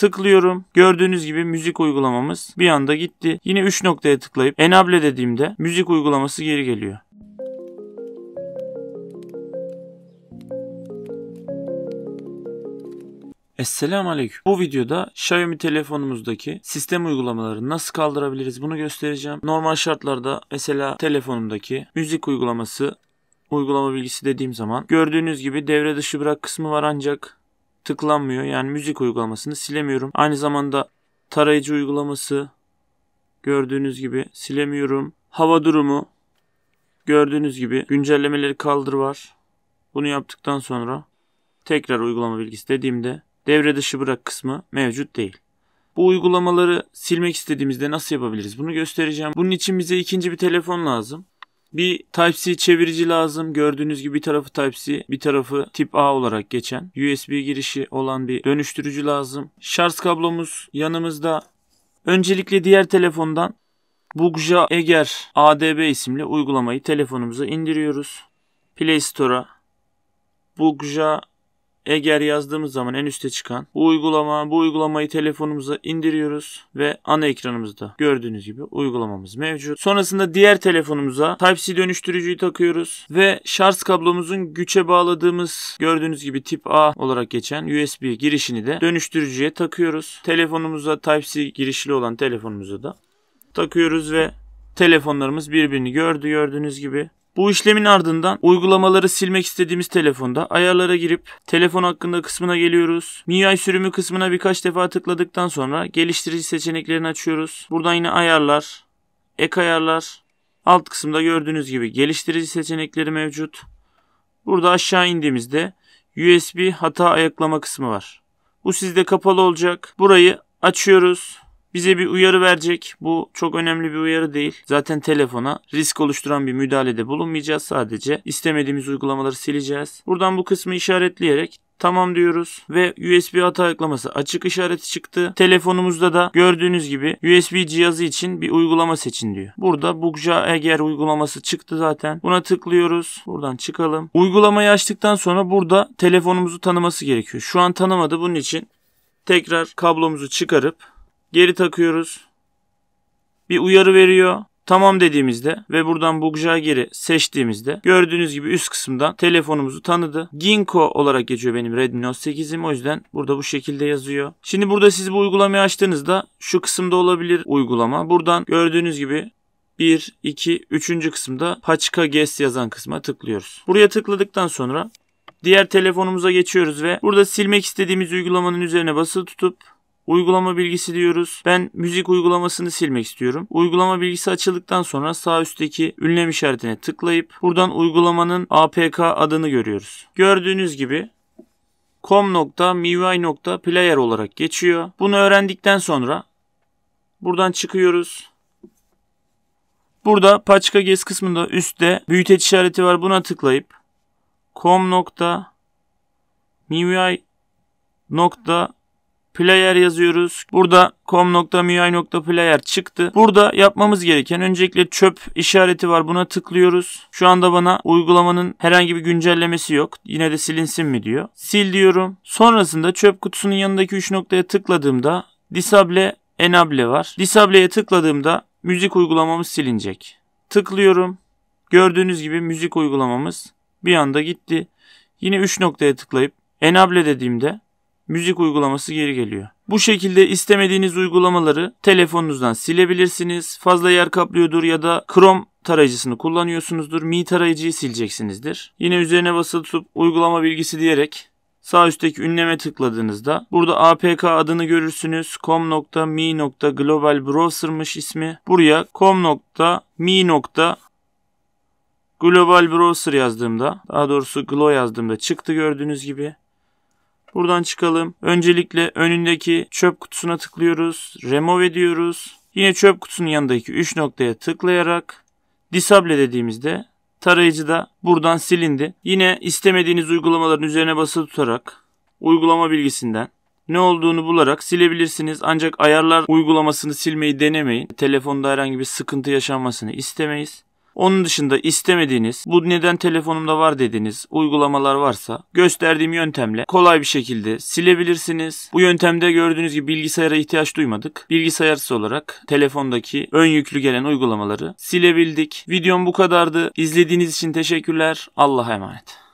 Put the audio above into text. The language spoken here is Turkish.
Tıklıyorum. Gördüğünüz gibi müzik uygulamamız bir anda gitti. Yine 3 noktaya tıklayıp enable dediğimde müzik uygulaması geri geliyor. Esselamu Aleyküm. Bu videoda Xiaomi telefonumuzdaki sistem uygulamalarını nasıl kaldırabiliriz bunu göstereceğim. Normal şartlarda mesela telefonumdaki müzik uygulaması uygulama bilgisi dediğim zaman gördüğünüz gibi devre dışı bırak kısmı var ancak tıklanmıyor. Yani müzik uygulamasını silemiyorum. Aynı zamanda tarayıcı uygulaması gördüğünüz gibi silemiyorum. Hava durumu gördüğünüz gibi güncellemeleri kaldır var. Bunu yaptıktan sonra tekrar uygulama bilgisi dediğimde devre dışı bırak kısmı mevcut değil. Bu uygulamaları silmek istediğimizde nasıl yapabiliriz? Bunu göstereceğim. Bunun için bize ikinci bir telefon lazım. Bir Type-C çevirici lazım. Gördüğünüz gibi bir tarafı Type-C, bir tarafı tip A olarak geçen USB girişi olan bir dönüştürücü lazım. Şarj kablomuz yanımızda. Öncelikle diğer telefondan Bugja Eger ADB isimli uygulamayı telefonumuza indiriyoruz. Play Store'a Bugja eğer yazdığımız zaman en üste çıkan bu uygulama, bu uygulamayı telefonumuza indiriyoruz ve ana ekranımızda gördüğünüz gibi uygulamamız mevcut. Sonrasında diğer telefonumuza Type-C dönüştürücüyü takıyoruz ve şarj kablomuzun güçe bağladığımız gördüğünüz gibi tip A olarak geçen USB girişini de dönüştürücüye takıyoruz. Telefonumuza Type-C girişli olan telefonumuza da takıyoruz ve telefonlarımız birbirini gördü gördüğünüz gibi. Bu işlemin ardından uygulamaları silmek istediğimiz telefonda ayarlara girip telefon hakkında kısmına geliyoruz. MIUI sürümü kısmına birkaç defa tıkladıktan sonra geliştirici seçeneklerini açıyoruz. Buradan yine ayarlar, ek ayarlar, alt kısımda gördüğünüz gibi geliştirici seçenekleri mevcut. Burada aşağı indiğimizde USB hata ayaklama kısmı var. Bu sizde kapalı olacak. Burayı açıyoruz. Bize bir uyarı verecek. Bu çok önemli bir uyarı değil. Zaten telefona risk oluşturan bir müdahalede bulunmayacağız. Sadece istemediğimiz uygulamaları sileceğiz. Buradan bu kısmı işaretleyerek Tamam diyoruz ve USB hata ayıklaması açık işareti çıktı. Telefonumuzda da gördüğünüz gibi USB cihazı için bir uygulama seçin diyor. Burada Bugja Eger uygulaması çıktı zaten. Buna tıklıyoruz. Buradan çıkalım. Uygulamayı açtıktan sonra burada telefonumuzu tanıması gerekiyor. Şu an tanımadı bunun için tekrar kablomuzu çıkarıp Geri takıyoruz. Bir uyarı veriyor. Tamam dediğimizde ve buradan Bugja geri seçtiğimizde gördüğünüz gibi üst kısımdan telefonumuzu tanıdı. Ginko olarak geçiyor benim Redmi Note 8'im. O yüzden burada bu şekilde yazıyor. Şimdi burada siz bu uygulamayı açtığınızda şu kısımda olabilir uygulama. Buradan gördüğünüz gibi 1, 2, 3. kısımda Paçka Guest yazan kısma tıklıyoruz. Buraya tıkladıktan sonra diğer telefonumuza geçiyoruz ve burada silmek istediğimiz uygulamanın üzerine basılı tutup uygulama bilgisi diyoruz. Ben müzik uygulamasını silmek istiyorum. Uygulama bilgisi açıldıktan sonra sağ üstteki ünlem işaretine tıklayıp buradan uygulamanın APK adını görüyoruz. Gördüğünüz gibi com.miui.player olarak geçiyor. Bunu öğrendikten sonra buradan çıkıyoruz. Burada paçka gez kısmında üstte büyüteç işareti var. Buna tıklayıp com.miui.player player yazıyoruz. Burada com.mui.player çıktı. Burada yapmamız gereken öncelikle çöp işareti var. Buna tıklıyoruz. Şu anda bana uygulamanın herhangi bir güncellemesi yok. Yine de silinsin mi diyor. Sil diyorum. Sonrasında çöp kutusunun yanındaki 3 noktaya tıkladığımda disable enable var. Disable'ye tıkladığımda müzik uygulamamız silinecek. Tıklıyorum. Gördüğünüz gibi müzik uygulamamız bir anda gitti. Yine 3 noktaya tıklayıp enable dediğimde müzik uygulaması geri geliyor. Bu şekilde istemediğiniz uygulamaları telefonunuzdan silebilirsiniz. Fazla yer kaplıyordur ya da Chrome tarayıcısını kullanıyorsunuzdur. Mi tarayıcıyı sileceksinizdir. Yine üzerine basılı tutup uygulama bilgisi diyerek Sağ üstteki ünleme tıkladığınızda burada APK adını görürsünüz. com.mi.global browser'mış ismi. Buraya com.mi. Global browser yazdığımda, daha doğrusu glo yazdığımda çıktı gördüğünüz gibi. Buradan çıkalım. Öncelikle önündeki çöp kutusuna tıklıyoruz. Remove ediyoruz. Yine çöp kutusunun yanındaki 3 noktaya tıklayarak disable dediğimizde tarayıcı da buradan silindi. Yine istemediğiniz uygulamaların üzerine basılı tutarak uygulama bilgisinden ne olduğunu bularak silebilirsiniz. Ancak ayarlar uygulamasını silmeyi denemeyin. Telefonda herhangi bir sıkıntı yaşanmasını istemeyiz. Onun dışında istemediğiniz, bu neden telefonumda var dediğiniz uygulamalar varsa gösterdiğim yöntemle kolay bir şekilde silebilirsiniz. Bu yöntemde gördüğünüz gibi bilgisayara ihtiyaç duymadık. Bilgisayarsız olarak telefondaki ön yüklü gelen uygulamaları silebildik. Videom bu kadardı. İzlediğiniz için teşekkürler. Allah'a emanet.